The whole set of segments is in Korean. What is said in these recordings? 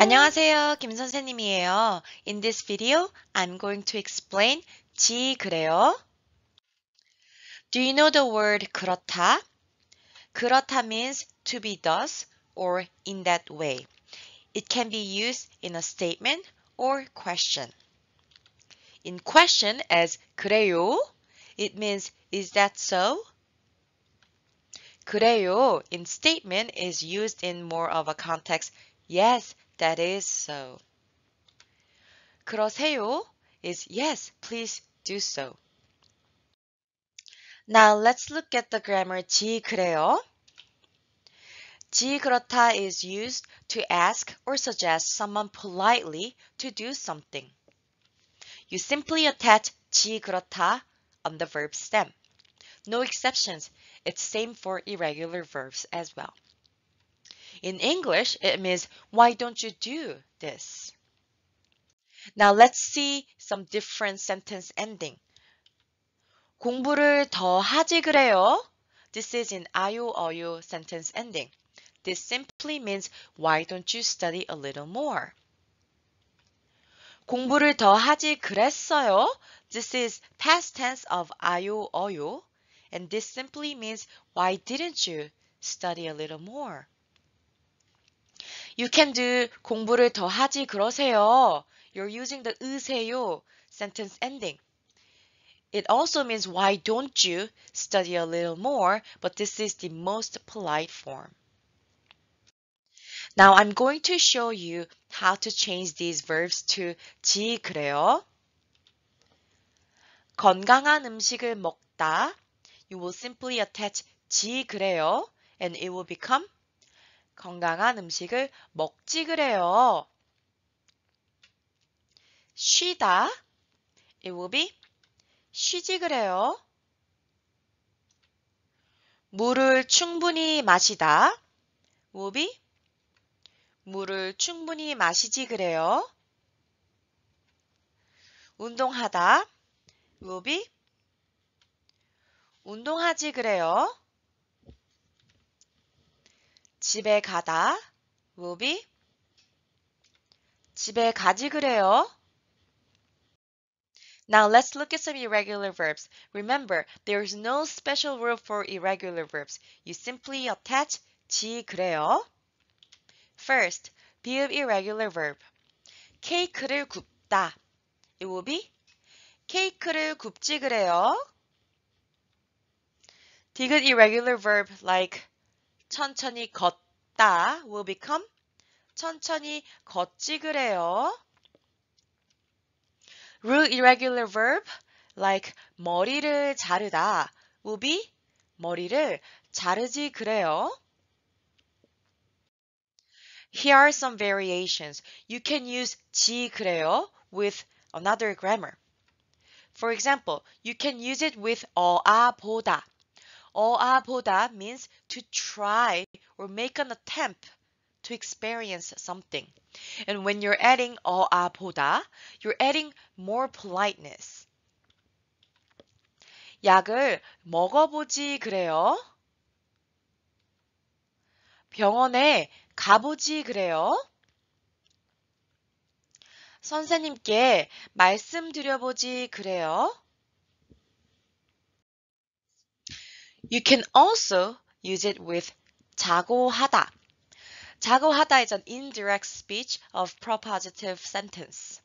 안녕하세요. 김 선생님이에요. In this video, I'm going to explain 지 그래요. Do you know the word 그렇다? 그렇다 means to be thus or in that way. It can be used in a statement or question. In question as 그래요, it means is that so? 그래요 in statement is used in more of a context yes, that is so. 그러세요 is yes, please do so. Now let's look at the grammar 지 그래요. 지 그렇다 is used to ask or suggest someone politely to do something. You simply attach 지 그렇다 on the verb stem. No exceptions. It's same for irregular verbs as well. In English, it means, why don't you do this? Now let's see some different sentence ending. 공부를 더 하지 그래요? This is an 아유 어유 sentence ending. This simply means why don't you study a little more? 공부를 더 하지 그랬어요? This is past tense of 아유 어유 and this simply means why didn't you study a little more? You can do 공부를 더 하지 그러세요. You're using the 으세요 sentence ending. It also means why don't you study a little more, but this is the most polite form. Now I'm going to show you how to change these verbs to 지 그래요. 건강한 음식을 먹다. You will simply attach 지 그래요 and it will become 건강한 음식을 먹지 그래요. 쉬다. It will be 쉬지 그래요. 물을 충분히 마시다. will be 물을 충분히 마시지 그래요. 운동하다. will be 운동하지 그래요. 집에 가다 will be 집에 가지 그래요. Now let's look at some irregular verbs. Remember, there is no special rule for irregular verbs. You simply attach 지 그래요. First, be an irregular verb. 케이크를 굽다. It will be 케이크를 굽지 그래요. Take an irregular verb like 천천히 걷다 will become 천천히 걷지 그래요. Root irregular verb like 머리를 자르다 will be 머리를 자르지 그래요. Here are some variations. You can use 지 그래요 with another grammar. For example, you can use it with 어아 보다. 어아보다 means to try or make an attempt to experience something. And when you're adding 어아보다, you're adding more politeness. 약을 먹어보지 그래요. 병원에 가보지 그래요. 선생님께 말씀드려보지 그래요. You can also use it with 자고하다. 자고하다 is an indirect speech of propositive sentence.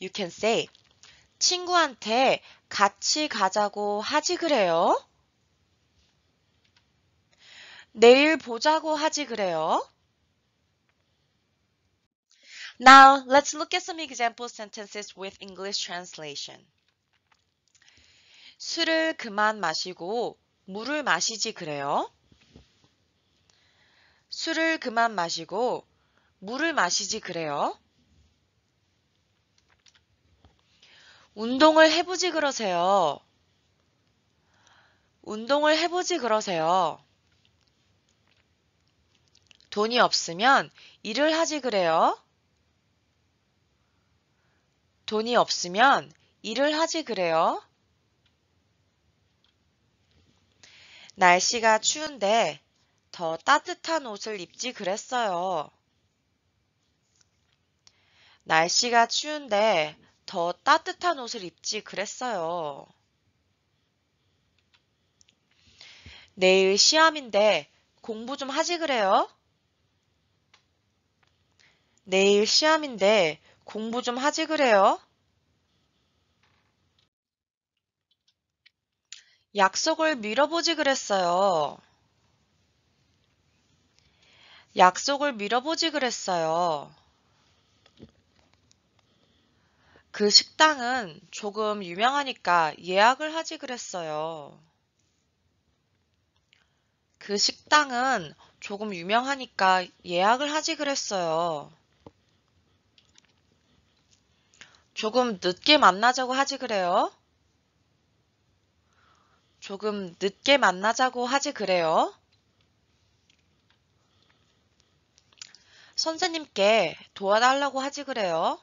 You can say 친구한테 같이 가자고 하지 그래요? 내일 보자고 하지 그래요? Now, let's look at some example sentences with English translation. 술을 그만 마시고 물을 마시지 그래요? 술을 그만 마시고 물을 마시지 그래요? 운동을 해보지 그러세요. 운동을 해보지 그러세요. 돈이 없으면 일을 하지 그래요. 돈이 없으면 일을 하지 그래요. 날씨가 추운데 더 따뜻한 옷을 입지 그랬어요. 날씨가 추운데 더 따뜻한 옷을 입지 그랬어요. 내일 시험인데 공부 좀 하지 그래요? 내일 시험인데 공부 좀 하지 그래요? 약속을 미뤄보지 그랬어요. 약속을 미뤄보지 그랬어요. 그 식당은 조금 유명하니까 예약을 하지 그랬어요. 그 식당은 조금 유명하니까 예약을 하지 그랬어요. 조금 늦게 만나자고 하지 그래요? 조금 늦게 만나자고 하지 그래요. 선생님께 도와달라고 하지 그래요.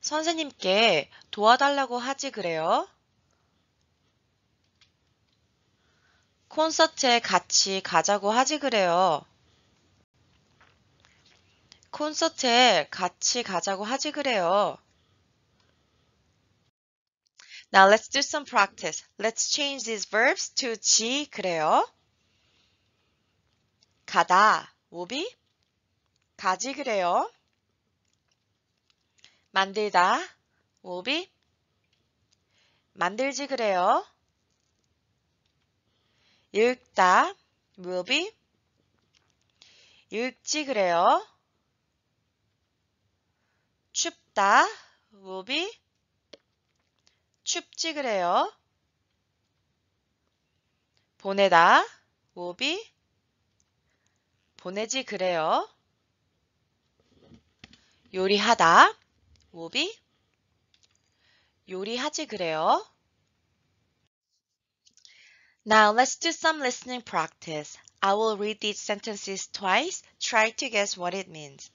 선생님께 도와달라고 하지 그래요. 콘서트에 같이 가자고 하지 그래요. 콘서트에 같이 가자고 하지 그래요. Now let's do some practice. Let's change these verbs to 지 그래요. 가다 will be 가지 그래요. 만들다 will be 만들지 그래요. 읽다 will be 읽지 그래요. 춥다 will be 춥지 그래요. 보내다 will 보내지 그래요. 요리하다 will 요리하지 그래요. Now let's do some listening practice. I will read these sentences twice. Try to guess what it means.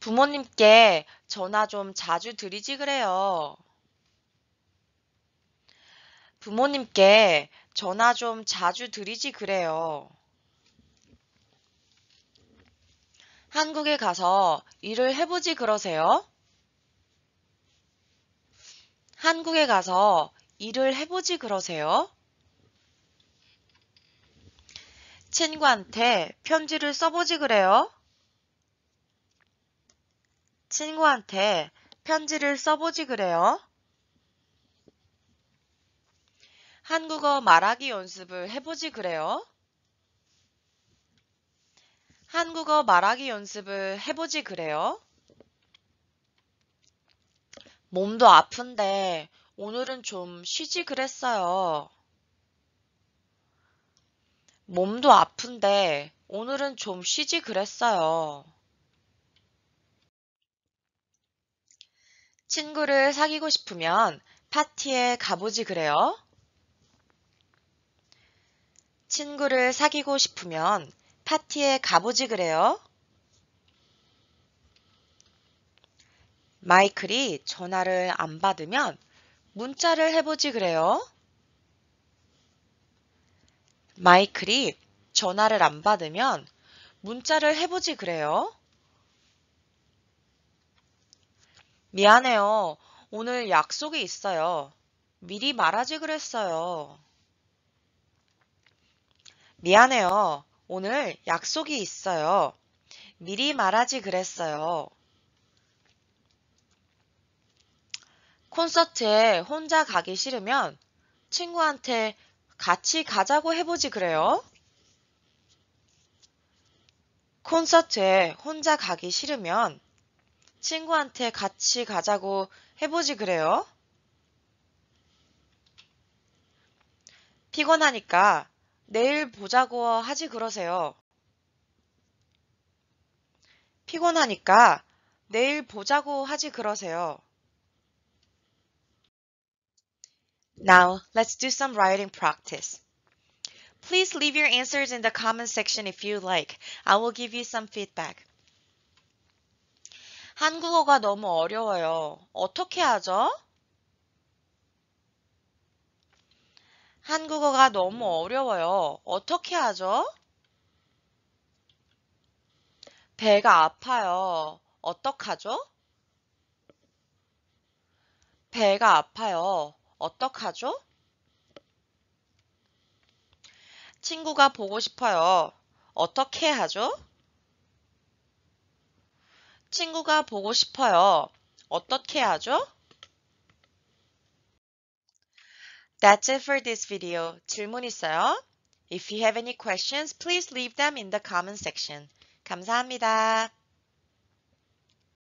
부모님께 전화 좀 자주 드리지 그래요. 부모님께 전화 좀 자주 드리지 그래요. 한국에 가서 일을 해보지 그러세요? 한국에 가서 일을 해보지 그러세요? 친구한테 편지를 써보지 그래요? 친구한테 편지를 써보지 그래요. 한국어 말하기 연습을 해보지 그래요. 한국어 말하기 연습을 해보지 그래요. 몸도 아픈데 오늘은 좀 쉬지 그랬어요. 몸도 아픈데 오늘은 좀 쉬지 그랬어요. 친구를 사귀고 싶으면 파티에 가보지 그래요? 친구를 사귀고 싶으면 파티에 가보지 그래요? 마이클이 전화를 안 받으면 문자를 해보지 그래요? 마이클이 전화를 안 받으면 문자를 해보지 그래요? 미안해요. 오늘 약속이 있어요. 미리 말하지 그랬어요. 미안해요. 오늘 약속이 있어요. 미리 말하지 그랬어요. 콘서트에 혼자 가기 싫으면 친구한테 같이 가자고 해보지 그래요? 콘서트에 혼자 가기 싫으면 친구한테 같이 가자고 해보지 그래요? 피곤하니까 내일 보자고 하지 그러세요. 피곤하니까 내일 보자고 하지 그러세요. Now, let's do some writing practice. Please leave your answers in the comment section if you like. I will give you some feedback. 한국어가 너무 어려워요. 어떻게 하죠? 한국어가 너무 어려워요. 어떻게 하죠? 배가 아파요. 어떡하죠? 배가 아파요. 어떡하죠? 친구가 보고 싶어요. 어떻게 하죠? 친구가 보고 싶어요. 어떻게 하죠? That's it for this video. 질문 있어요? If you have any questions, please leave them in the comment section. 감사합니다.